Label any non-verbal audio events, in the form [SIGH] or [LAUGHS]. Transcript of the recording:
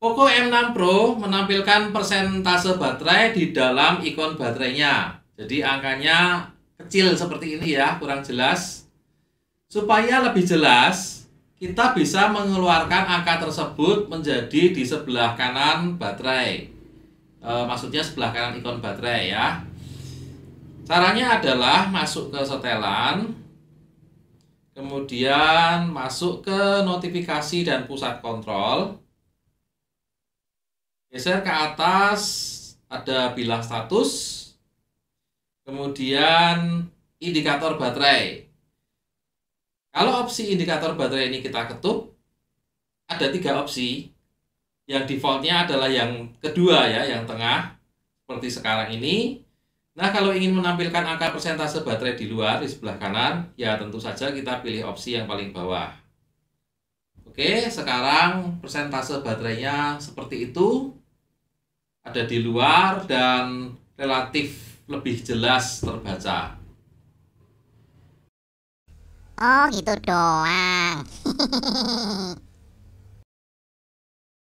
Poco M6 Pro menampilkan persentase baterai di dalam ikon baterainya. Jadi angkanya kecil seperti ini ya, kurang jelas. Supaya lebih jelas, kita bisa mengeluarkan angka tersebut menjadi di sebelah kanan baterai. E, maksudnya sebelah kanan ikon baterai ya. Caranya adalah masuk ke setelan, kemudian masuk ke notifikasi dan pusat kontrol, geser ke atas ada bilah status kemudian indikator baterai kalau opsi indikator baterai ini kita ketuk ada tiga opsi yang defaultnya adalah yang kedua ya yang tengah seperti sekarang ini Nah, kalau ingin menampilkan angka persentase baterai di luar, di sebelah kanan, ya tentu saja kita pilih opsi yang paling bawah. Oke, sekarang persentase baterainya seperti itu ada di luar dan relatif lebih jelas terbaca. Oh, gitu doang. [LAUGHS]